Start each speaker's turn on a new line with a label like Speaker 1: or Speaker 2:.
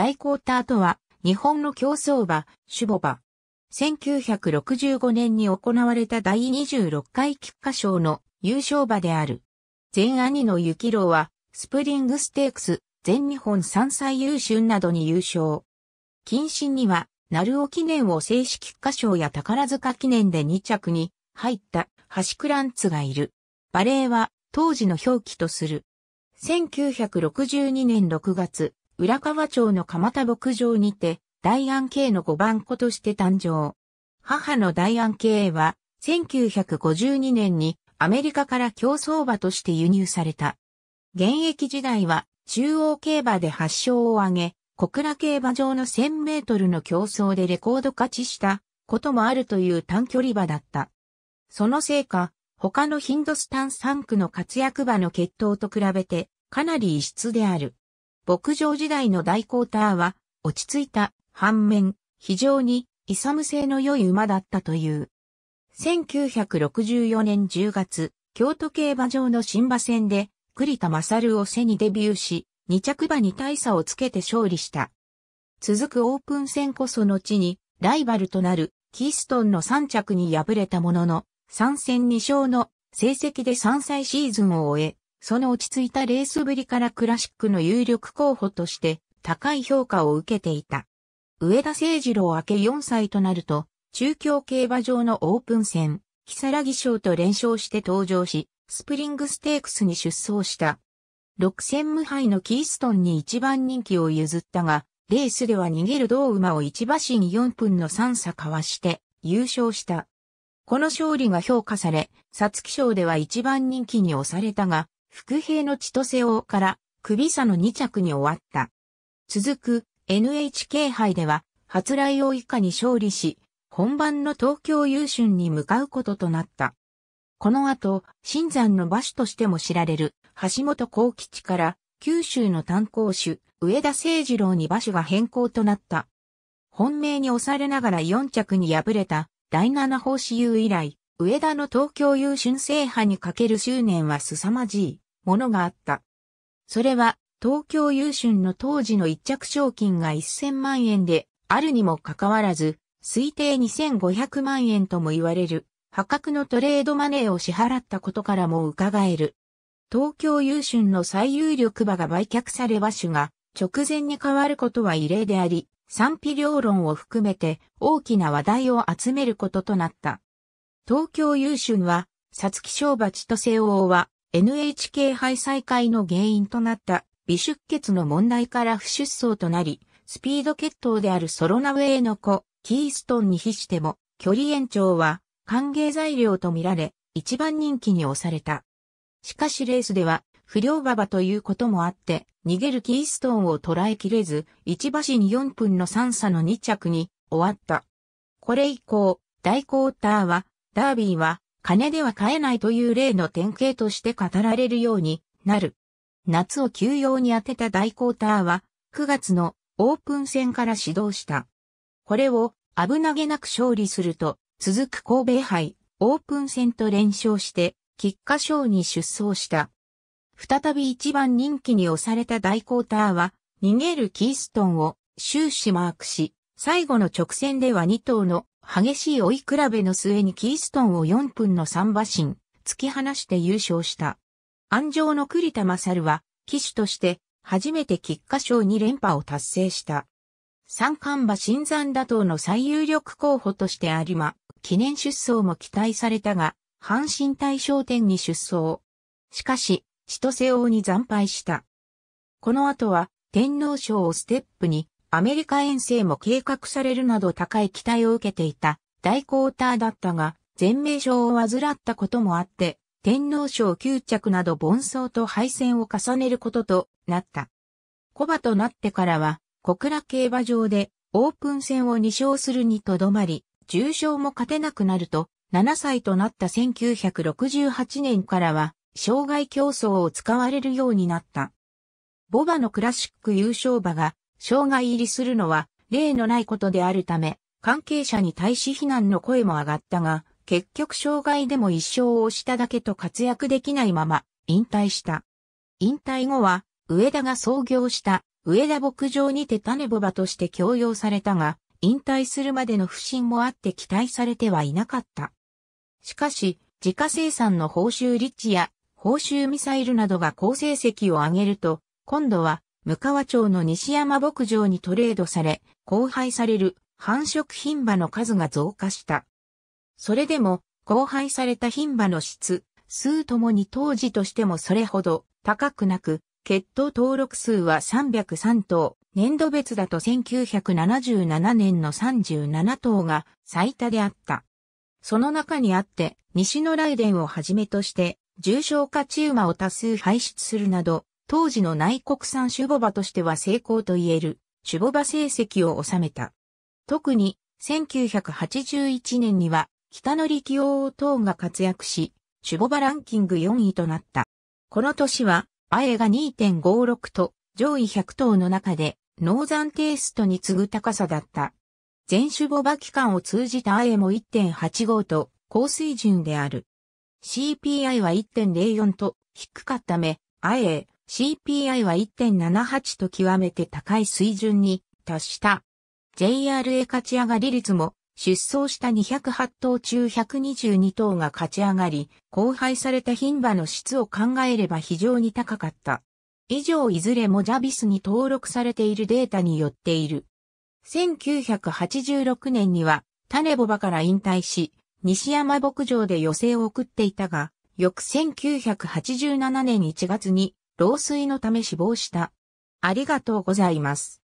Speaker 1: 大コーターとは、日本の競走馬、種母馬。1965年に行われた第26回菊花賞の優勝馬である。前兄の幸郎は、スプリングステークス、全日本3歳優秀などに優勝。近親には、鳴尾記念を正式菊花賞や宝塚記念で2着に入ったハシクランツがいる。バレーは当時の表記とする。1962年6月、浦河町の蒲田牧場にて、大安系の5番子として誕生。母の大安系は、1952年にアメリカから競走馬として輸入された。現役時代は中央競馬で発祥を挙げ、小倉競馬場の1000メートルの競争でレコード勝ちしたこともあるという短距離馬だった。そのせいか、他のヒンドスタン3区の活躍馬の血統と比べてかなり異質である。牧場時代の大コーターは、落ち着いた、反面、非常に、イサム性の良い馬だったという。1964年10月、京都競馬場の新馬戦で、栗田勝を背にデビューし、2着馬に大差をつけて勝利した。続くオープン戦こそ後に、ライバルとなる、キーストンの3着に敗れたものの、3戦2勝の成績で3歳シーズンを終え、その落ち着いたレースぶりからクラシックの有力候補として高い評価を受けていた。上田聖二郎明け4歳となると、中京競馬場のオープン戦、木更木賞と連勝して登場し、スプリングステークスに出走した。6戦無敗のキーストンに一番人気を譲ったが、レースでは逃げる同馬を一馬身4分の3差かわして優勝した。この勝利が評価され、皐月賞では一番人気に押されたが、伏兵の千歳王から首差の2着に終わった。続く NHK 杯では、初来王以下に勝利し、本番の東京優春に向かうこととなった。この後、新山の馬主としても知られる、橋本幸吉から、九州の炭鉱主、上田誠二郎に馬主が変更となった。本命に押されながら4着に敗れた、第七法師優以来、上田の東京優春制覇にかける執念は凄まじいものがあった。それは、東京優春の当時の一着賞金が1000万円で、あるにもかかわらず、推定2500万円とも言われる、破格のトレードマネーを支払ったことからも伺える。東京優春の最有力馬が売却され馬種が直前に変わることは異例であり、賛否両論を含めて大きな話題を集めることとなった。東京優春は、さつき賞鉢と西欧は NHK 敗。再開の原因となった微出血の問題から不出走となり、スピード血統であるソロナウェイの子、キーストンに比しても、距離延長は歓迎材料とみられ、一番人気に押された。しかしレースでは、不良馬場ということもあって、逃げるキーストーンを捉えきれず、一馬身4分の3差の2着に終わった。これ以降、大コーターはダービーは金では買えないという例の典型として語られるようになる。夏を休養に当てた大コーターは9月のオープン戦から始動した。これを危なげなく勝利すると続く神戸杯オープン戦と連勝して菊花賞に出走した。再び一番人気に押された大コーターは逃げるキーストンを終始マークし、最後の直線では2頭の激しい追い比べの末にキーストンを4分の3馬身、突き放して優勝した。安城の栗田勝は、騎手として、初めて菊花賞2連覇を達成した。三冠馬新山打倒の最有力候補として有馬、記念出走も期待されたが、阪神大賞典に出走。しかし、千歳王に惨敗した。この後は、天皇賞をステップに、アメリカ遠征も計画されるなど高い期待を受けていた大クォーターだったが、全名賞を患ったこともあって、天皇賞9着など盆走と敗戦を重ねることとなった。コバとなってからは、小倉競馬場でオープン戦を2勝するにとどまり、重賞も勝てなくなると、7歳となった1968年からは、障害競争を使われるようになった。ボバのクラシック優勝馬が障害入りするのは例のないことであるため、関係者に対し非難の声も上がったが、結局障害でも一生をしただけと活躍できないまま引退した。引退後は、上田が創業した上田牧場にて種ボバとして強要されたが、引退するまでの不振もあって期待されてはいなかった。しかし、自家生産の報酬リッチや報酬ミサイルなどが好成績を上げると、今度は向川町の西山牧場にトレードされ、交配される繁殖牝馬の数が増加した。それでも、交配された牝馬の質、数ともに当時としてもそれほど高くなく、血統登録数は303頭、年度別だと1977年の37頭が最多であった。その中にあって、西野雷電をはじめとして、重症化チウマを多数排出するなど、当時の内国産シュボバとしては成功と言える、シュボバ成績を収めた。特に、1981年には、北の力王等が活躍し、シュボバランキング4位となった。この年は、アエが2.56と、上位100頭の中で、ノーザンテイストに次ぐ高さだった。全種ボバ期間を通じたアエも1.85と高水準である。CPI は1.04と低かっため、IA CPI は1.78と極めて高い水準に達した。JRA 勝ち上がり率も出走した208頭中122頭が勝ち上がり、荒廃された牝馬の質を考えれば非常に高かった。以上いずれもジャビスに登録されているデータによっている。1986年には、種ボバから引退し、西山牧場で余生を送っていたが、翌1987年1月に老衰のため死亡した。ありがとうございます。